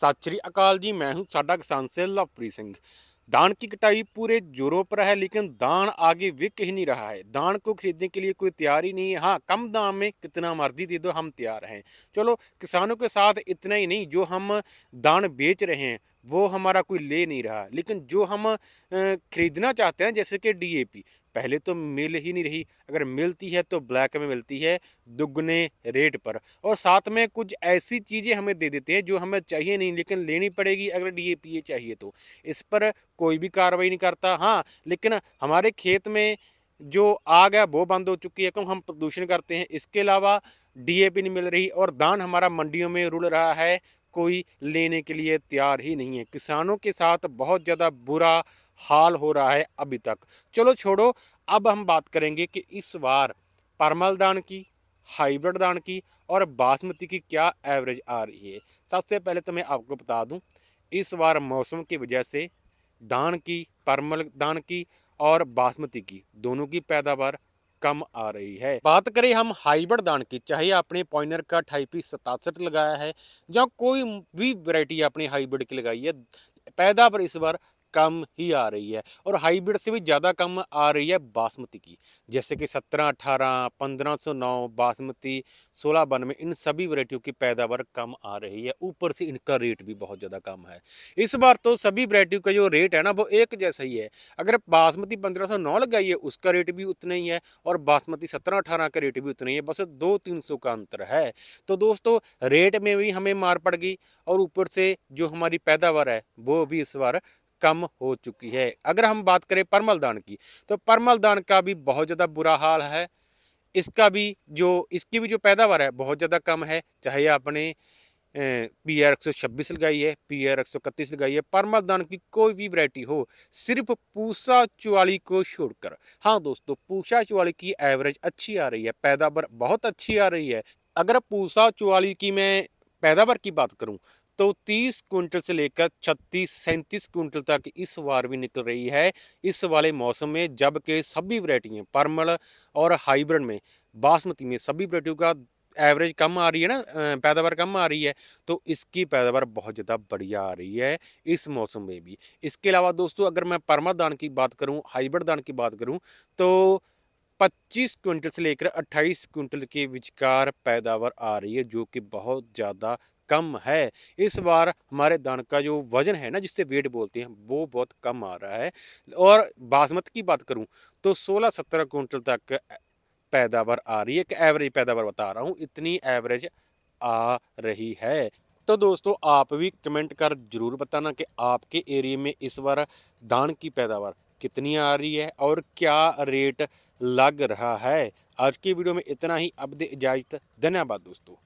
सत श्री अकाल जी मैं हूँ साडा किसान से लवप्रीत सिंह दान की कटाई पूरे जोरों पर है लेकिन दान आगे विक ही नहीं रहा है दान को खरीदने के लिए कोई तैयार ही नहीं है हाँ कम दाम में कितना मर्जी दे दो हम तैयार हैं चलो किसानों के साथ इतना ही नहीं जो हम दान बेच रहे हैं वो हमारा कोई ले नहीं रहा लेकिन जो हम ख़रीदना चाहते हैं जैसे कि डीएपी पहले तो मिल ही नहीं रही अगर मिलती है तो ब्लैक में मिलती है दुगने रेट पर और साथ में कुछ ऐसी चीज़ें हमें दे देते हैं जो हमें चाहिए नहीं लेकिन लेनी पड़ेगी अगर डी ए पी ये चाहिए तो इस पर कोई भी कार्रवाई नहीं करता हाँ लेकिन हमारे खेत में जो आग है वो बंद हो चुकी है क्यों हम प्रदूषण करते हैं इसके अलावा डीएपी नहीं मिल रही और धान हमारा मंडियों में रुल रहा है कोई लेने के लिए तैयार ही नहीं है किसानों के साथ बहुत ज़्यादा बुरा हाल हो रहा है अभी तक चलो छोड़ो अब हम बात करेंगे कि इस बार परमल दान की हाइब्रिड दान की और बासमती की क्या एवरेज आ रही है सबसे पहले तो मैं आपको बता दूं इस बार मौसम की वजह से दान की परमल दान की और बासमती की दोनों की पैदावार कम आ रही है बात करें हम हाइब्रिड दान की चाहे आपने पॉइनर का अठाईपी सतासठ लगाया है या कोई भी वैरायटी आपने हाइब्रिड की लगाई है पैदावार इस बार कम ही आ रही है और हाइब्रिड से भी ज़्यादा कम आ रही है बासमती की जैसे कि सत्रह अठारह पंद्रह सौ नौ बासमती सोलह बानवे इन सभी वरायटियों की पैदावार कम आ रही है ऊपर से इनका रेट भी बहुत ज़्यादा कम है इस बार तो सभी वरायटियों का जो रेट है ना वो एक जैसा ही है अगर बासमती पंद्रह सौ नौ लगाइए उसका रेट भी उतना ही है और बासमती सत्रह अठारह का रेट भी उतना ही है बस दो तीन सौ का अंतर है तो दोस्तों रेट में भी हमें मार पड़ गई और ऊपर से जो हमारी पैदावार है वो भी इस बार कम हो चुकी है अगर हम बात करें परमल दान की तो परमल दान का भी बहुत ज़्यादा बुरा हाल है इसका भी जो इसकी भी जो पैदावार है बहुत ज़्यादा कम है चाहे आपने पी आर एक सौ छब्बीस लगाई है पी आर एक सौ इकतीस लगाई है परमल दान की कोई भी वैरायटी हो सिर्फ पूसा चुवाली को छोड़कर हाँ दोस्तों पूसा चुवाली की एवरेज अच्छी आ रही है पैदावार बहुत अच्छी आ रही है अगर पूसा चुवाली की मैं पैदावार की बात करूं तो 30 क्विंटल से लेकर 36 सैंतीस क्विंटल तक इस बार भी निकल रही है इस वाले मौसम में जबकि सभी वरायटियाँ परमल और हाइब्रिड में बासमती में सभी वरायटियों का एवरेज कम आ रही है ना पैदावार कम आ रही है तो इसकी पैदावार बहुत ज़्यादा बढ़िया आ रही है इस मौसम में भी इसके अलावा दोस्तों अगर मैं परमा दान की बात करूँ हाइब्रिड दान की बात करूँ तो 25 क्विंटल से लेकर 28 क्विंटल के विचकार पैदावार आ रही है जो कि बहुत ज़्यादा कम है इस बार हमारे दान का जो वजन है ना जिससे वेट बोलते हैं वो बहुत कम आ रहा है और बासमत की बात करूँ तो सोलह सत्रह कुंटल तक पैदावार आ रही है एक एवरेज पैदावार बता रहा हूँ इतनी एवरेज आ रही है तो दोस्तों आप भी कमेंट कर जरूर बताना कि आपके एरिए में इस बार धान की पैदावार कितनी आ रही है और क्या रेट लग रहा है आज की वीडियो में इतना ही अब दे इजाज़त धन्यवाद दोस्तों